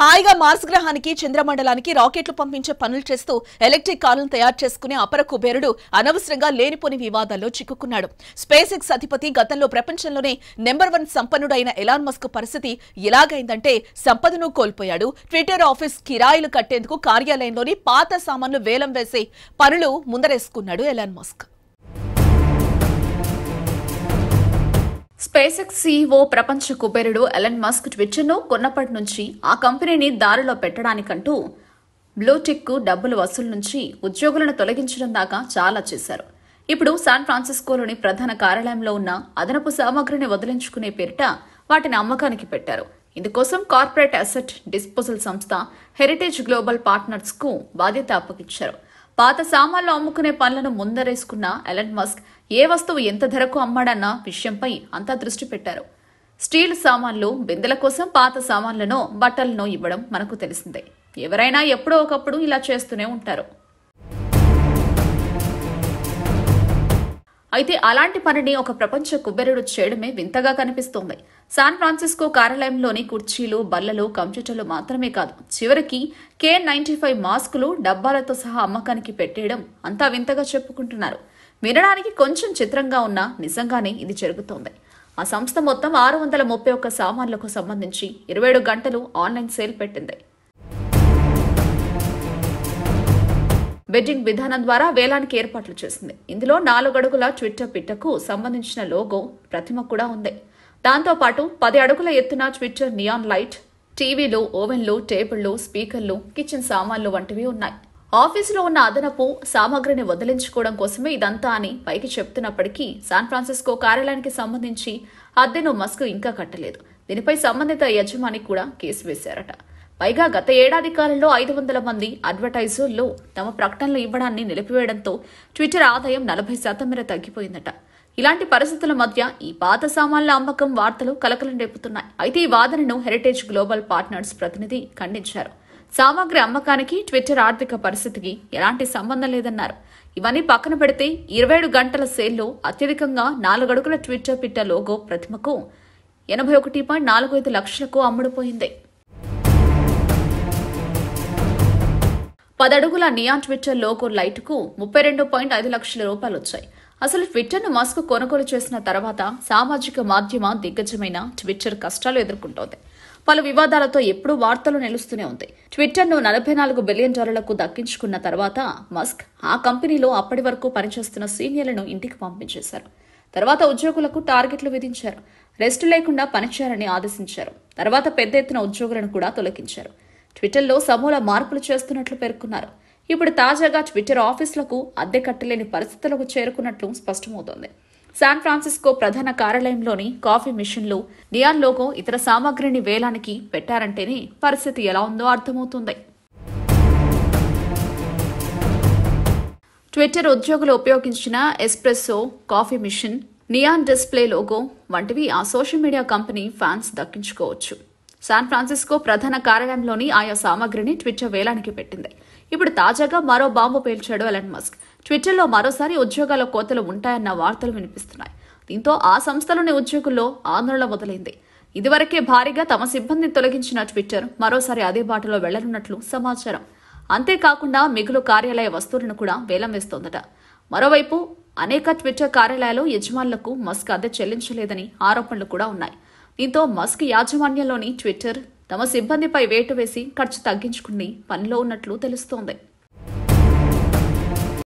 హాయిగా మార్స్ గ్రహానికి చంద్రమండలానికి రాకెట్లు పంపించే పనులు చేస్తూ ఎలక్ట్రిక్ కార్లను తయారు చేసుకునే అపర కుబేరుడు అనవసరంగా లేనిపోని వివాదాల్లో చిక్కుకున్నాడు స్పేస్ ఎక్స్ అధిపతి గతంలో ప్రపంచంలోనే నెంబర్ వన్ సంపన్నుడైన ఎలాన్ మస్క్ పరిస్థితి ఎలాగైందంటే సంపదను కోల్పోయాడు ట్విట్టర్ ఆఫీస్ కిరాయిలు కట్టేందుకు కార్యాలయంలోని పాత సామాన్లు వేలం వేసే పనులు ముందరేసుకున్నాడు ఎలాన్ మస్క్ స్పేసెక్ సీఈఓ ప్రపంచ కుబేరుడు ఎలన్ మస్క్ ట్విట్టర్ను కొన్నప్పటి నుంచి ఆ కంపెనీని దారిలో పెట్టడానికంటూ బ్లూటిక్కు డబ్బులు వసూలు నుంచి ఉద్యోగులను తొలగించడం దాకా చాలా చేశారు ఇప్పుడు శాన్ ఫ్రాన్సిస్కోలోని ప్రధాన కార్యాలయంలో ఉన్న అదనపు సామాగ్రిని వదిలించుకునే పేరిట వాటిని అమ్మకానికి పెట్టారు ఇందుకోసం కార్పొరేట్ అసెట్ డిస్పోజల్ సంస్థ హెరిటేజ్ గ్లోబల్ పార్ట్నర్స్కు బాధ్యత అప్పగించారు పాత సామాన్లు అమ్ముకునే పనులను ముందరేసుకున్న ఎలన్ మస్క్ ఏ వస్తువు ఎంత ధరకు అమ్మాడన్న విషయంపై అంతా దృష్టి పెట్టారు స్టీల్ సామాన్లు బిందెల కోసం పాత సామాన్లను బట్టలను ఇవ్వడం మనకు తెలిసిందే ఎవరైనా ఎప్పుడో ఒకప్పుడు ఇలా చేస్తూనే ఉంటారు అయితే అలాంటి పనిని ఒక ప్రపంచ కుబ్బెరుడు చేయడమే వింతగా కనిపిస్తోంది శాన్ ఫ్రాన్సిస్కో కార్యాలయంలోని కుర్చీలు బల్లలు కంప్యూటర్లు మాత్రమే కాదు చివరికి కే నైన్టీ ఫైవ్ మాస్కులు డబ్బాలతో సహా అమ్మకానికి పెట్టేయడం అంతా వింతగా చెప్పుకుంటున్నారు వినడానికి కొంచెం చిత్రంగా ఉన్నా నిజంగానే ఇది జరుగుతోంది ఆ సంస్థ మొత్తం ఆరు వందల ముప్పై ఒక్క సామాన్లకు సంబంధించి ఇరవై ఏడు గంటలు ఆన్లైన్ సేల్ పెట్టింది బెడ్డింగ్ విధానం ద్వారా వేలానికి ఏర్పాట్లు చేసింది ఇందులో నాలుగు అడుగుల ట్విట్టర్ పిట్టకు సంబంధించిన లోగో ప్రతిమ కూడా ఉంది దాంతోపాటు పది అడుగుల ఎత్తున ట్విట్టర్ నియాన్ లైట్ టీవీలు ఓవెన్లు టేబుళ్లు స్పీకర్లు కిచెన్ సామాన్లు వంటివి ఉన్నాయి ఆఫీసులో ఉన్న అదనపు సామాగ్రిని వదిలించుకోవడం కోసమే ఇదంతా అని పైకి చెప్తున్నప్పటికీ సాన్ ఫ్రాన్సిస్కో కార్యాలయానికి సంబంధించి అద్దెను మస్క్ ఇంకా కట్టలేదు దీనిపై సంబంధిత యజమాని కూడా కేసు వేశారట పైగా గత ఏడాది కాలంలో ఐదు వందల మంది అడ్వర్టైజర్లు తమ ప్రకటనలు ఇవ్వడాన్ని నిలిపివేయడంతో ట్విట్టర్ ఆదాయం నలభై శాతం మేర తగ్గిపోయిందట ఇలాంటి పరిస్థితుల మధ్య ఈ పాత సామాన్ల అమ్మకం వార్తలు కలకలం రేపుతున్నాయి అయితే ఈ వాదనను హెరిటేజ్ గ్లోబల్ పార్ట్నర్స్ ప్రతినిధి ఖండించారు సామాగ్రి అమ్మకానికి ట్విట్టర్ ఆర్థిక పరిస్థితికి ఎలాంటి సంబంధం లేదన్నారు ఇవన్నీ పక్కన పెడితే ఇరవై ఏడు గంటల సేల్లో అత్యధికంగా నాలుగడుగుల ట్విట్టర్ పిట్ట లోగో ప్రతిమకు ఎనభై ఒకటి పాయింట్ నాలుగు ఐదు లక్షలకు అమ్ముడుపోయింది పదడుగుల నియాన్ ట్విట్టర్ లోగో లైట్కు ముప్పై రెండు పాయింట్ ఐదు లక్షల రూపాయలు వచ్చాయి అసలు ట్విట్టర్ను మస్క్ కొనుగోలు చేసిన తర్వాత సామాజిక మాధ్యమ దిగ్గజమైన ట్విట్టర్ కష్టాలు ఎదుర్కొంటోంది పలు వివాదాలతో ఎప్పుడూ వార్తలు నిలుస్తూనే ఉంది ట్విట్టర్ను నలభై నాలుగు బిలియన్ డాలర్లకు దక్కించుకున్న తర్వాత మస్క్ ఆ కంపెనీలో అప్పటి వరకు పనిచేస్తున్న సీనియర్లను ఇంటికి పంపించేశారు తర్వాత ఉద్యోగులకు టార్గెట్లు విధించారు రెస్ట్ లేకుండా పనిచేయాలని ఆదేశించారు తర్వాత పెద్ద ఎత్తున ఉద్యోగులను కూడా తొలగించారు ట్విట్టర్లో సమూల మార్పులు చేస్తున్నట్లు పేర్కొన్నారు ఇప్పుడు తాజాగా ట్విట్టర్ ఆఫీసులకు అద్దె కట్టలేని పరిస్థితులకు చేరుకున్నట్లు స్పష్టమవుతోంది శాన్ ఫ్రాన్సిస్కో ప్రధాన కార్యాలయంలోని కాఫీ మిషన్లు నియాన్ లోగో ఇతర సామాగ్రిని వేలానికి పెట్టారంటేనే పరిస్థితి ఎలా ఉందో అర్థమవుతుంది ట్విట్టర్ ఉద్యోగులు ఉపయోగించిన espresso coffee machine neon display logo వంటివి ఆ సోషల్ మీడియా కంపెనీ ఫ్యాన్స్ దక్కించుకోవచ్చు శాన్ ఫ్రాన్సిస్కో ప్రధాన కార్యాలయంలోని ఆయా సామగ్రిని ట్విట్టర్ వేలానికి పెట్టింది ఇప్పుడు తాజాగా మరో బాంబు పేల్చాడు ఎలన్ మస్క్ ట్విట్టర్లో మరోసారి ఉద్యోగాల కోతలు ఉంటాయన్న వార్తలు వినిపిస్తున్నాయి దీంతో ఆ సంస్థలోని ఉద్యోగుల్లో ఆందోళన మొదలైంది ఇదివరకే భారీగా తమ సిబ్బందిని తొలగించిన ట్విట్టర్ మరోసారి అదే బాటలో వెళ్లనున్నట్లు సమాచారం అంతేకాకుండా మిగులు కార్యాలయ వస్తువులను కూడా వేలం వేస్తోందట మరోవైపు అనేక ట్విట్టర్ కార్యాలయాలు యజమానులకు మస్క్ అద్దె చెల్లించలేదని ఆరోపణలు కూడా ఉన్నాయి దీంతో మస్క్ యాజమాన్యంలోని ట్విట్టర్ తమ సిబ్బందిపై వేటు వేసి ఖర్చు తగ్గించుకుని పనిలో ఉన్నట్లు తెలుస్తోంది